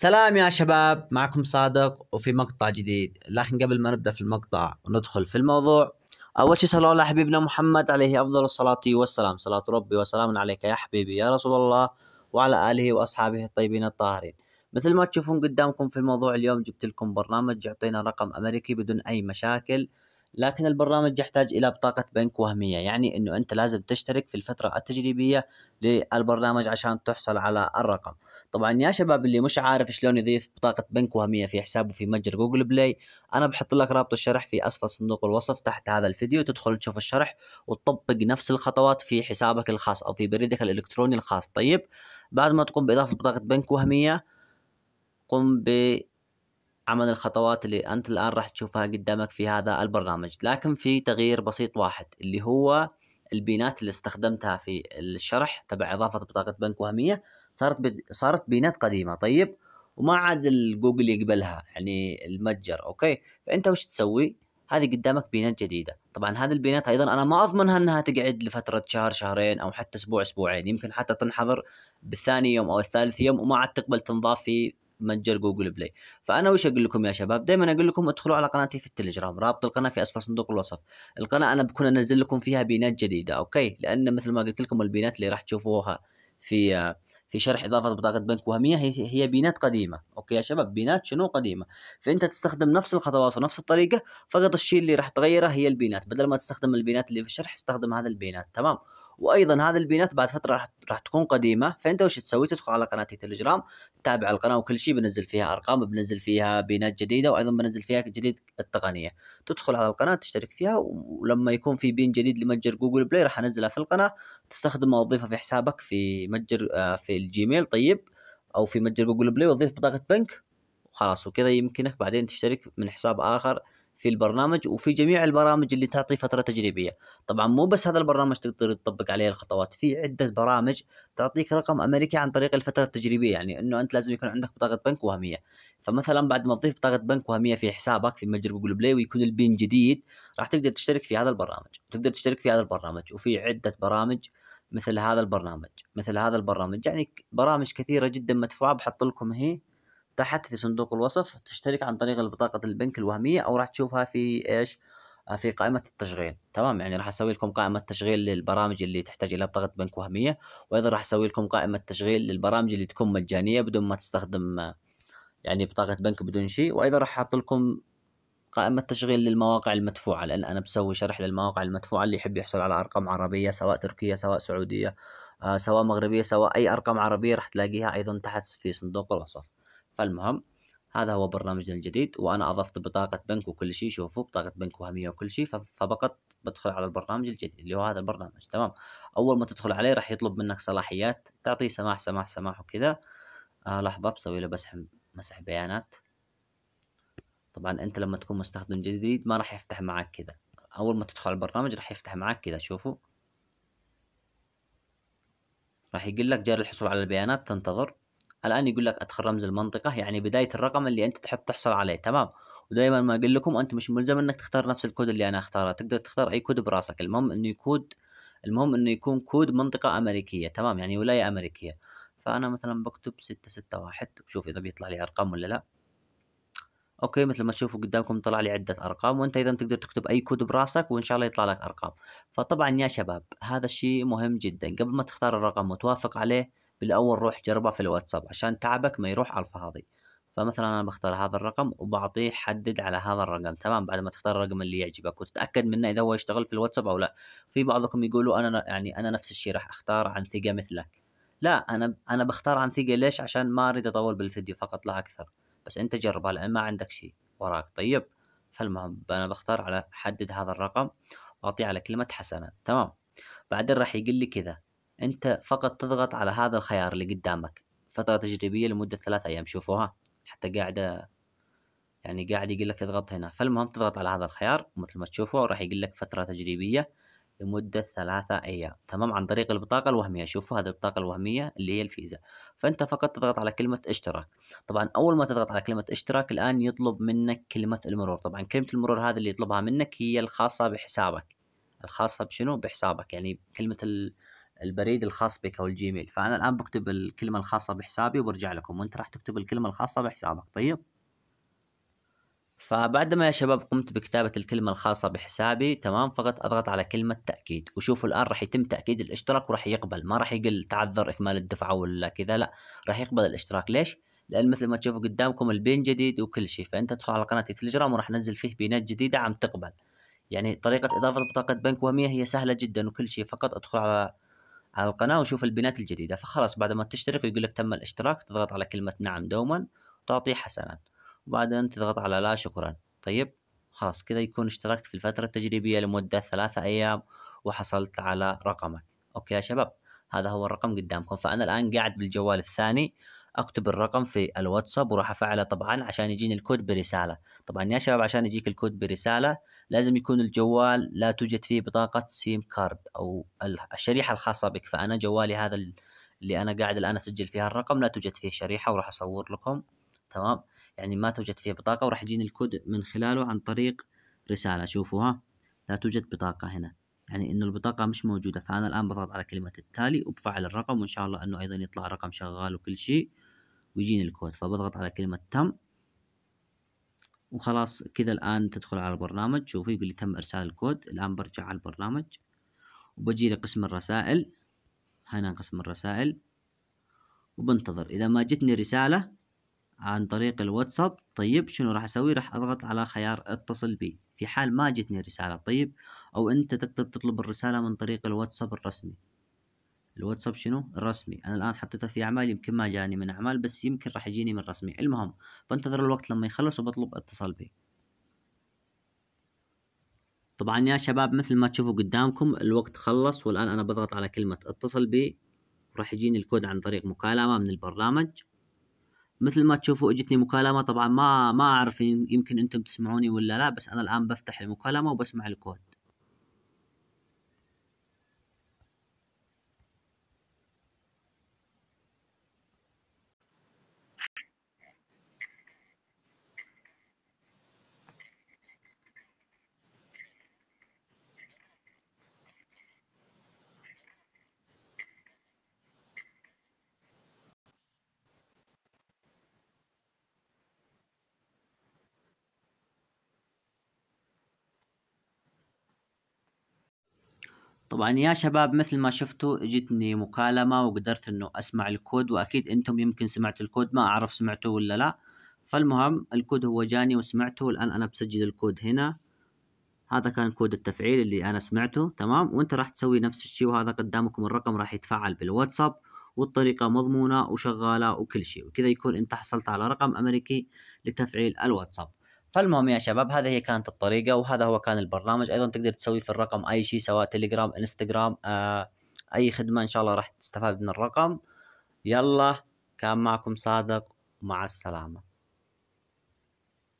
سلام يا شباب معكم صادق وفي مقطع جديد لكن قبل ما نبدأ في المقطع وندخل في الموضوع أول شيء صلوا على حبيبنا محمد عليه أفضل الصلاة والسلام صلاة ربي وسلام عليك يا حبيبي يا رسول الله وعلى آله وأصحابه الطيبين الطاهرين مثل ما تشوفون قدامكم في الموضوع اليوم جبت لكم برنامج يعطينا رقم أمريكي بدون أي مشاكل لكن البرنامج يحتاج إلى بطاقة بنك وهمية يعني أنه أنت لازم تشترك في الفترة التجريبية للبرنامج عشان تحصل على الرقم طبعا يا شباب اللي مش عارف شلون يضيف بطاقه بنك وهميه في حسابه في متجر جوجل بلاي انا بحط لك رابط الشرح في اسفل صندوق الوصف تحت هذا الفيديو تدخل تشوف الشرح وتطبق نفس الخطوات في حسابك الخاص او في بريدك الالكتروني الخاص طيب بعد ما تقوم باضافه بطاقه بنك وهميه قم ب عمل الخطوات اللي أنت الآن راح تشوفها قدامك في هذا البرنامج لكن في تغيير بسيط واحد اللي هو البيانات اللي استخدمتها في الشرح تبع إضافة بطاقة بنك وهمية صارت صارت بيانات قديمه طيب وما عاد الجوجل يقبلها يعني المتجر اوكي فانت وش تسوي هذه قدامك بيانات جديده طبعا هذه البيانات ايضا انا ما اضمنها انها تقعد لفتره شهر شهرين او حتى اسبوع اسبوعين يمكن حتى تنحظر بالثاني يوم او الثالث يوم وما عاد تقبل تنضاف في متجر جوجل بلاي فانا وش اقول لكم يا شباب دائما اقول لكم ادخلوا على قناتي في التليجرام رابط القناه في اسفل صندوق الوصف القناه انا بكون انزل لكم فيها بيانات جديده اوكي لان مثل ما قلت لكم البيانات اللي راح تشوفوها في في شرح إضافة بطاقة بنك وهمية هي بيانات قديمة أوكي يا شباب بيانات شنو قديمة فأنت تستخدم نفس الخطوات ونفس الطريقة فقط الشيء اللي راح تغيره هي البيانات بدل ما تستخدم البيانات اللي في الشرح استخدم هذا البيانات تمام وايضا هذه البيانات بعد فتره راح راح تكون قديمه فانت وش تسوي تدخل على قناتي تليجرام تتابع القناه وكل شيء بنزل فيها ارقام بنزل فيها بيانات جديده وايضا بنزل فيها جديد التقنيه تدخل على القناه تشترك فيها ولما يكون في بين جديد لمتجر جوجل بلاي راح انزله في القناه تستخدمه وتضيفه في حسابك في متجر آه، في الجيميل طيب او في متجر جوجل بلاي وتضيف بطاقه بنك وخلاص وكذا يمكنك بعدين تشترك من حساب اخر في البرنامج وفي جميع البرامج اللي تعطي فترة تجريبية طبعا مو بس هذا البرنامج تقدر تطبق عليه الخطوات في عدة برامج تعطيك رقم أمريكي عن طريق الفترة التجريبية يعني أنه أنت لازم يكون عندك بطاقة بنك وهمية فمثلا بعد ما تضيف بطاقة بنك وهمية في حسابك في متجر جوجل بلاي ويكون البين جديد راح تقدر تشترك في هذا البرنامج وتقدر تشترك في هذا البرنامج وفي عدة برامج مثل هذا البرنامج مثل هذا البرنامج يعني برامج كثيرة جدا مدفوعة بحط لكم هي تحت في صندوق الوصف تشترك عن طريق البطاقة البنك الوهمية أو راح تشوفها في إيش آه، في قائمة التشغيل تمام يعني راح أسوي لكم قائمة تشغيل للبرامج اللي تحتاج إلى بطاقة بنك وهمية وأيضا راح أسوي لكم قائمة تشغيل للبرامج اللي تكون مجانية بدون ما تستخدم آه، يعني بطاقة بنك بدون شيء وأيضا راح أحط لكم قائمة تشغيل للمواقع المدفوعة لأن أنا بسوي شرح للمواقع المدفوعة اللي يحب يحصل على أرقام عربية سواء تركية سواء سعودية آه، سواء مغربية سواء أي أرقام عربية راح تلاقيها أيضا تحت في صندوق الوصف فالمهم هذا هو برنامجنا الجديد وانا اضفت بطاقة بنك وكل شيء شوفوا بطاقة بنك وهمية وكل شيء فبقط بدخل على البرنامج الجديد اللي هو هذا البرنامج تمام اول ما تدخل عليه راح يطلب منك صلاحيات تعطيه سماح سماح سماح وكذا آه لحظة بسوي له بس مسح بيانات طبعا انت لما تكون مستخدم جديد ما راح يفتح معك كذا اول ما تدخل على البرنامج راح يفتح معك كذا شوفوا راح يقول لك جاري الحصول على البيانات تنتظر الآن يقول لك أدخل رمز المنطقة يعني بداية الرقم اللي أنت تحب تحصل عليه تمام ودائما ما أقول لكم أنت مش ملزم أنك تختار نفس الكود اللي أنا اختاره تقدر تختار أي كود براسك المهم أنه يكون المهم أنه يكون كود منطقة أمريكية تمام يعني ولاية أمريكية فأنا مثلا بكتب ستة ستة واحد إذا بيطلع لي أرقام ولا لأ اوكي مثل ما تشوفوا قدامكم طلع لي عده ارقام وانت اذا تقدر تكتب اي كود براسك وان شاء الله يطلع لك ارقام فطبعا يا شباب هذا الشيء مهم جدا قبل ما تختار الرقم وتوافق عليه بالاول روح جربه في الواتساب عشان تعبك ما يروح على الفاضي فمثلا انا بختار هذا الرقم وبعطيه حدد على هذا الرقم تمام بعد ما تختار الرقم اللي يعجبك وتتاكد منه اذا هو يشتغل في الواتساب او لا في بعضكم يقولوا انا يعني انا نفس الشيء راح اختار عن ثقه مثلك لا انا انا بختار عن ثقه ليش عشان ما اريد اطول بالفيديو فقط لا اكثر بس انت جربها لان ما عندك شيء وراك طيب فالمهم انا بختار على حدد هذا الرقم واعطيه على كلمه حسنه تمام بعدين راح يقول لي كذا أنت فقط تضغط على هذا الخيار اللي قدامك فترة تجريبية لمدة ثلاثة أيام شوفوها حتى قاعدة يعني قاعد يقول لك اضغط هنا فالمهم تضغط على هذا الخيار مثل ما تشوفه راح يقول لك فترة تجريبية لمدة ثلاثة أيام تمام عن طريق البطاقة الوهمية شوفوا هذه البطاقة الوهمية اللي هي الفيزا فأنت فقط تضغط على كلمة اشتراك طبعا أول ما تضغط على كلمة اشتراك الآن يطلب منك كلمة المرور طبعا كلمة المرور هذه اللي يطلبها منك هي الخاصة بحسابك الخاصة بشنو بحسابك يعني كلمة البريد الخاص بك او الجيميل فانا الان بكتب الكلمه الخاصه بحسابي وبرجع لكم وانت راح تكتب الكلمه الخاصه بحسابك طيب فبعد ما يا شباب قمت بكتابة الكلمة الخاصة بحسابي تمام فقط أضغط على كلمة تأكيد وشوفوا الآن راح يتم تأكيد الاشتراك وراح يقبل ما راح يقل تعذر إكمال الدفعة ولا كذا لا راح يقبل الاشتراك ليش؟ لأن مثل ما تشوفوا قدامكم البين جديد وكل شيء فأنت تدخل على قناتي تليجرام وراح ننزل فيه بينات جديدة عم تقبل يعني طريقة إضافة بطاقة بنك وهمية هي سهلة جدا وكل شيء فقط أدخل على على القناة وشوف البنات الجديدة فخلاص بعد ما تشترك ويقول لك تم الاشتراك تضغط على كلمة نعم دوما وتعطيه حسنات وبعدين تضغط على لا شكرا طيب خلاص كذا يكون اشتركت في الفترة التجريبية لمدة ثلاثة أيام وحصلت على رقمك أوكي يا شباب هذا هو الرقم قدامكم فأنا الآن قاعد بالجوال الثاني اكتب الرقم في الواتساب وراح افعله طبعا عشان يجيني الكود برساله طبعا يا شباب عشان يجيك الكود برساله لازم يكون الجوال لا توجد فيه بطاقه سيم كارد او الشريحه الخاصه بك فانا جوالي هذا اللي انا قاعد الان اسجل فيها الرقم لا توجد فيه شريحه وراح اصور لكم تمام يعني ما توجد فيه بطاقه وراح يجيني الكود من خلاله عن طريق رساله شوفوا ها لا توجد بطاقه هنا يعني انه البطاقه مش موجوده فانا الان بضغط على كلمه التالي وبفعل الرقم وان شاء الله انه ايضا يطلع رقم شغال وكل شيء ويجيني الكود فبضغط على كلمة تم وخلاص كذا الآن تدخل على البرنامج شوفي يقول لي تم إرسال الكود الآن برجع على البرنامج وبجي لقسم الرسائل هنا قسم الرسائل وبنتظر إذا ما جتني رسالة عن طريق الواتساب طيب شنو راح أسوي راح أضغط على خيار اتصل بي في حال ما جتني رسالة طيب أو أنت تقدر تطلب الرسالة من طريق الواتساب الرسمي الواتساب شنو الرسمي انا الان حطيته في اعمال يمكن ما جاني من اعمال بس يمكن راح يجيني من رسمي المهم بنتظر الوقت لما يخلص وبطلب اتصال به طبعا يا شباب مثل ما تشوفوا قدامكم الوقت خلص والان انا بضغط على كلمة اتصل بي راح يجيني الكود عن طريق مكالمة من البرنامج مثل ما تشوفوا اجتني مكالمة طبعا ما ما اعرف يمكن انتم تسمعوني ولا لا بس انا الان بفتح المكالمة وبسمع الكود طبعا يا شباب مثل ما شفتوا اجتني مكالمة وقدرت انه اسمع الكود واكيد انتم يمكن سمعتوا الكود ما اعرف سمعتوه ولا لا فالمهم الكود هو جاني وسمعته والان انا بسجل الكود هنا هذا كان كود التفعيل اللي انا سمعته تمام وانت راح تسوي نفس الشيء وهذا قدامكم الرقم راح يتفعل بالواتساب والطريقة مضمونة وشغالة وكل شيء وكذا يكون انت حصلت على رقم امريكي لتفعيل الواتساب فالمهم يا شباب هذه هي كانت الطريقه وهذا هو كان البرنامج ايضا تقدر تسوي في الرقم اي شيء سواء تليجرام انستغرام آه، اي خدمه ان شاء الله راح تستفاد من الرقم يلا كان معكم صادق مع السلامه